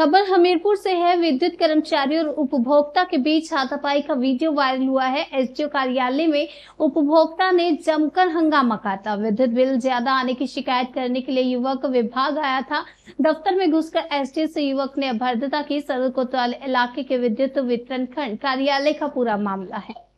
खबर हमीरपुर से है विद्युत कर्मचारी और उपभोक्ता के बीच हाथापाई का वीडियो वायरल हुआ है एसडीओ कार्यालय में उपभोक्ता ने जमकर हंगामा काटा विद्युत बिल ज्यादा आने की शिकायत करने के लिए युवक विभाग आया था दफ्तर में घुसकर एसडीओ से युवक ने अभद्रता की सदर कोतवाल इलाके के विद्युत वितरण खंड कार्यालय का पूरा मामला है